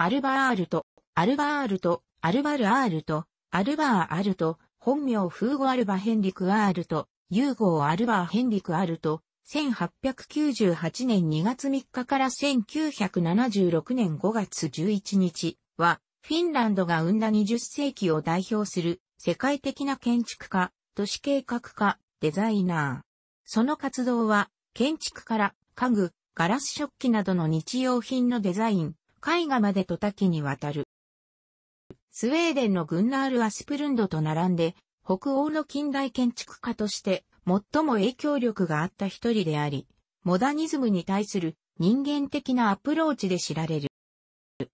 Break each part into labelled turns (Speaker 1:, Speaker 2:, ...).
Speaker 1: アルバールト、アルバールト、アルバルアールト、アルバーアルト、本名フーゴ・アルバ・ヘンリク・アールト、ユーゴー・アルバー・ヘンリク・アールト、1898年2月3日から1976年5月11日は、フィンランドが生んだ20世紀を代表する世界的な建築家、都市計画家、デザイナー。その活動は、建築から家具、ガラス食器などの日用品のデザイン、絵画までと多岐にわたる。スウェーデンのグンナール・アスプルンドと並んで、北欧の近代建築家として最も影響力があった一人であり、モダニズムに対する人間的なアプローチで知られる。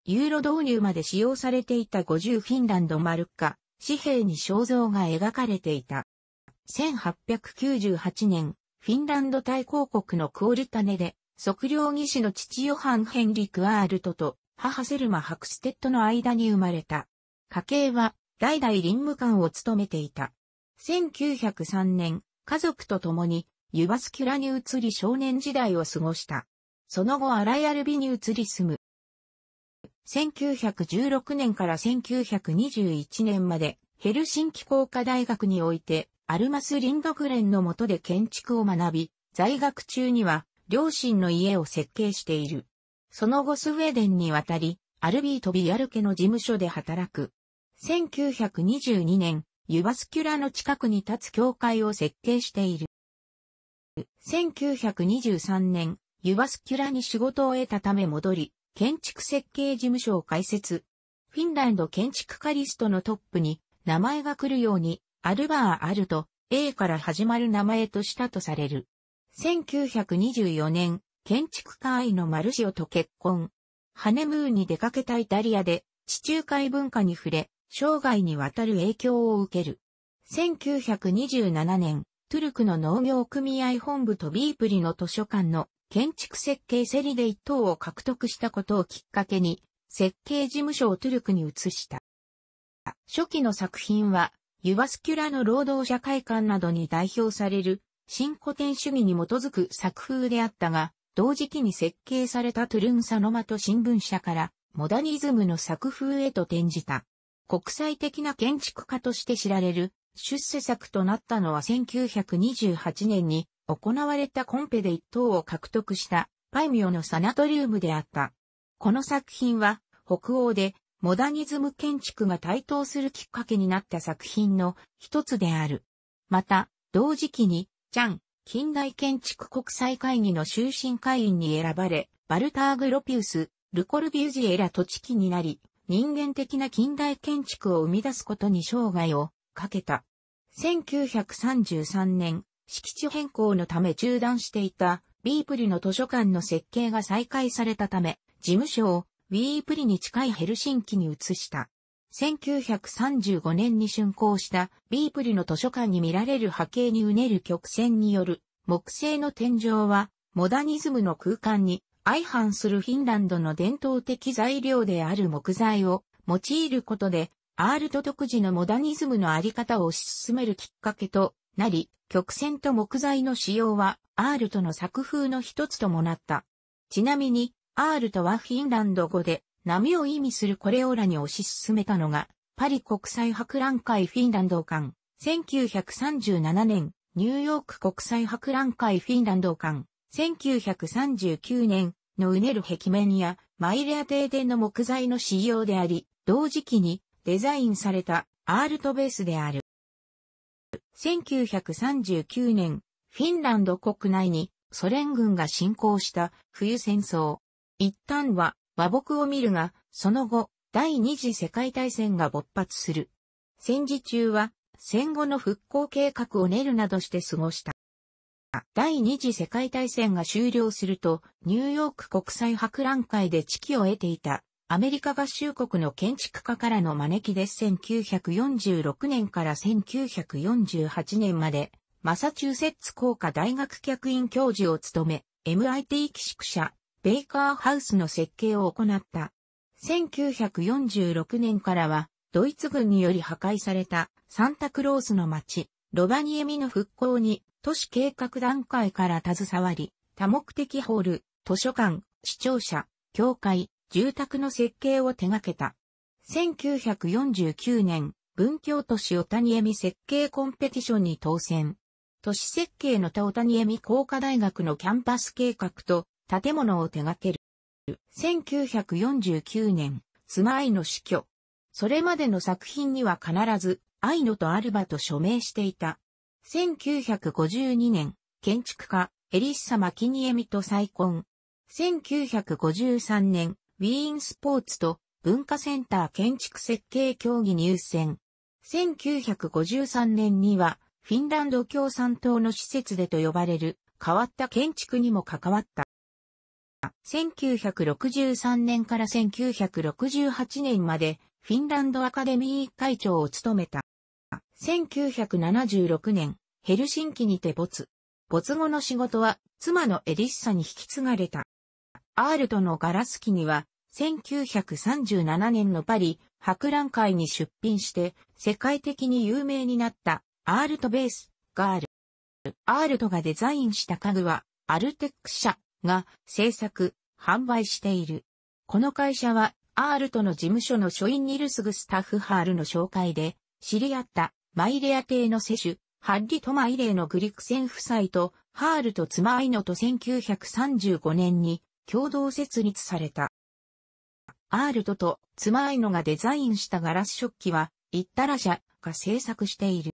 Speaker 1: ユーロ導入まで使用されていた50フィンランドマルカ、紙幣に肖像が描かれていた。1898年、フィンランド大公国のクオルタネで測量技師の父ヨハン・ヘンリク・アールトと母セルマ・ハクステッドの間に生まれた。家系は代々林務官を務めていた。1903年、家族と共にユバスキュラに移り少年時代を過ごした。その後アライアルビに移り住む。1916年から1921年までヘルシンキ工科大学においてアルマス・リンドグレンの下で建築を学び、在学中には両親の家を設計している。その後スウェーデンに渡り、アルビート・ビアルケの事務所で働く。1922年、ユバスキュラの近くに立つ教会を設計している。1923年、ユバスキュラに仕事を得たため戻り、建築設計事務所を開設。フィンランド建築家リストのトップに名前が来るように、アルバー・アルト、A から始まる名前としたとされる。1924年、建築家愛のマルシオと結婚。ハネムーンに出かけたイタリアで、地中海文化に触れ、生涯にわたる影響を受ける。1927年、トゥルクの農業組合本部とビープリの図書館の建築設計セリで一等を獲得したことをきっかけに、設計事務所をトゥルクに移した。初期の作品は、ユバスキュラの労働者会館などに代表される新古典主義に基づく作風であったが、同時期に設計されたトゥルンサノマト新聞社から、モダニズムの作風へと転じた。国際的な建築家として知られる、出世作となったのは1928年に行われたコンペで一等を獲得したパイミオのサナトリウムであった。この作品は北欧でモダニズム建築が台頭するきっかけになった作品の一つである。また、同時期にチャン、近代建築国際会議の終身会員に選ばれ、バルターグ・ロピウス、ルコルビュージエら土地記になり、人間的な近代建築を生み出すことに生涯をかけた。1933年、敷地変更のため中断していた、ビープリの図書館の設計が再開されたため、事務所をウィープリに近いヘルシンキに移した。1935年に竣工したビープリの図書館に見られる波形にうねる曲線による木製の天井はモダニズムの空間に相反するフィンランドの伝統的材料である木材を用いることでアールト独自のモダニズムのあり方を推し進めるきっかけとなり、曲線と木材の使用はアールトの作風の一つともなった。ちなみに、アールトはフィンランド語で波を意味するこれオラに推し進めたのが、パリ国際博覧会フィンランド館、1937年、ニューヨーク国際博覧会フィンランド館、1939年のうねる壁面やマイレア停電の木材の使用であり、同時期にデザインされたアールトベースである。1939年、フィンランド国内にソ連軍が侵攻した冬戦争。一旦は和睦を見るが、その後、第二次世界大戦が勃発する。戦時中は、戦後の復興計画を練るなどして過ごした。第二次世界大戦が終了すると、ニューヨーク国際博覧会で地識を得ていた、アメリカ合衆国の建築家からの招きです。1946年から1948年まで、マサチューセッツ工科大学客員教授を務め、MIT 寄宿舎ベイカーハウスの設計を行った。1946年からは、ドイツ軍により破壊されたサンタクロースの町、ロバニエミの復興に、都市計画段階から携わり、多目的ホール、図書館、視聴者、教会、住宅の設計を手掛けた。1949年、文教都市オタニエミ設計コンペティションに当選。都市設計のタオタニエミ工科大学のキャンパス計画と建物を手掛ける。1949年、スマの死去。それまでの作品には必ず、愛のとアルバと署名していた。1952年、建築家、エリッサ・マキニエミと再婚。1953年、ウィーンスポーツと文化センター建築設計協議入選。1953年には、フィンランド共産党の施設でと呼ばれる変わった建築にも関わった。1963年から1968年までフィンランドアカデミー会長を務めた。1976年、ヘルシンキにて没。没後の仕事は妻のエリッサに引き継がれた。アールトのガラス機には1937年のパリ博覧会に出品して世界的に有名になったアールトベースがある。アールトがデザインした家具はアルテック社が制作、販売している。この会社は、アールとの事務所の書院ニルスグスタッフハールの紹介で、知り合ったマイレア邸の世主、ハッリトマイレーのグリクセン夫妻と、ハールと妻アイノと1935年に共同設立された。アールトと妻アイノがデザインしたガラス食器は、イッタラ社が制作している。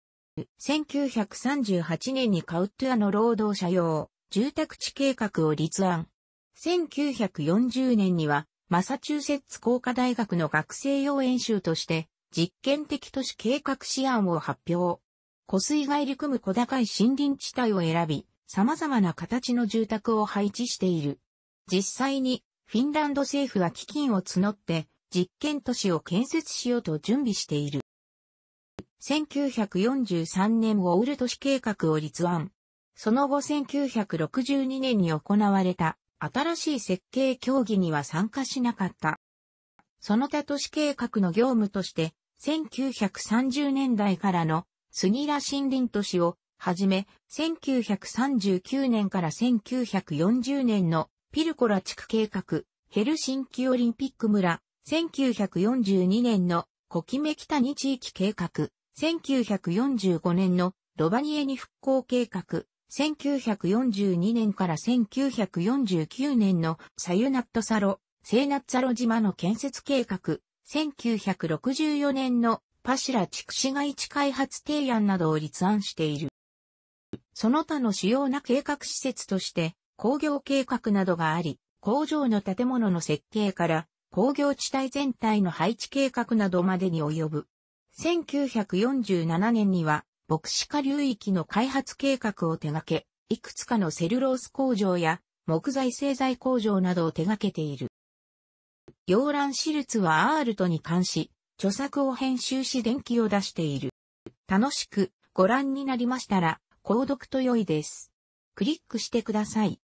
Speaker 1: 1938年にカウットゥアの労働者用、住宅地計画を立案。1940年には、マサチューセッツ工科大学の学生用演習として、実験的都市計画試案を発表。湖水が入り組む小高い森林地帯を選び、様々な形の住宅を配置している。実際に、フィンランド政府は基金を募って、実験都市を建設しようと準備している。1943年ウォール都市計画を立案。その後1962年に行われた新しい設計協議には参加しなかった。その他都市計画の業務として、1930年代からの杉ラ森林都市をはじめ、1939年から1940年のピルコラ地区計画、ヘルシンキオリンピック村、1942年のコキメ北に地域計画、1945年のロバニエに復興計画、1942年から1949年のサユナットサロ、セーナッツァロ島の建設計画、1964年のパシラ地区市街地開発提案などを立案している。その他の主要な計画施設として工業計画などがあり、工場の建物の設計から工業地帯全体の配置計画などまでに及ぶ。1947年には牧師化流域の開発計画を手掛け、いくつかのセルロース工場や木材製材工場などを手掛けている。洋蘭シルツはアールトに関し、著作を編集し電気を出している。楽しくご覧になりましたら、購読と良いです。クリックしてください。